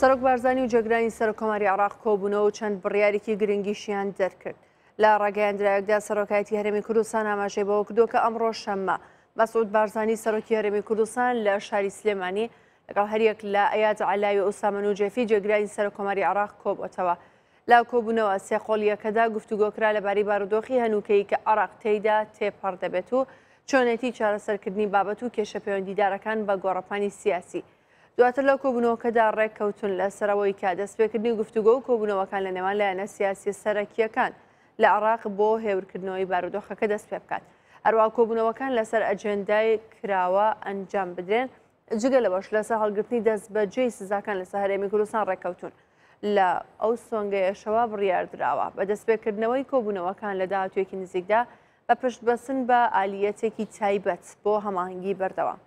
سەرۆک بارزانانی و جێگرانی سەرۆکۆماری عراق کۆبوونەوە چەند بڕیارێکی گرنگیشیان دەرکرد لە ڕاگەیاندرایەکدا سەرۆکایەتی هەرمی کوردستان ئاماژێ بەوە کردوکە ئەمڕۆ شەممە مەسعود بارزانانی سەرۆکی هەرمی کوردستان لە شاری سلێمانی لەگەڵ هەریەک لە ئەیات علاوی ئوسامن و جێفی جێگرانی سەرۆکۆماری عراق کۆبەتەوە لا کۆبوونەوە سێخۆڵیەکەدا گفتوگۆکرا لەباری بارودۆخی هەنووکەی کە عراق تێیدا تێپەر دەبێت و چۆنێتی چارەسەرکردنی بابەت و کێشە پەیوەندیدارەکان بە گۆڕپانی سیاسی. دواتر لەو کۆبوونەوەکەدا ڕێککەوتن لە سەرەوەی کا دەستپێکردنی گفتوگۆ و کۆبوونەوەکان لە نێوان لایەنە سیاسی سەرەکیەکان لە عراق بۆ هێورکردنەوەی بارودۆخەکە دەست پێ بکات هەروە کۆبوونەوەکان لەسەر ئەجندای کراوە ئەنجام بدرێن جگە لەوەش لەسە هەڵگرتنی دەست بەجێی سزاکان لەسە هەرێمی کوردستان ڕێککەوتون لە ئەو سۆنگەیەشەوە بڕاردراوە بە دەستپێکردنەوەی کۆبوونەوەکان لە داهاتوێکی نزیکدا بە پشتبەسن بە ئالیەتێکی تایبەت بۆ هەماهنگگی بەردەوام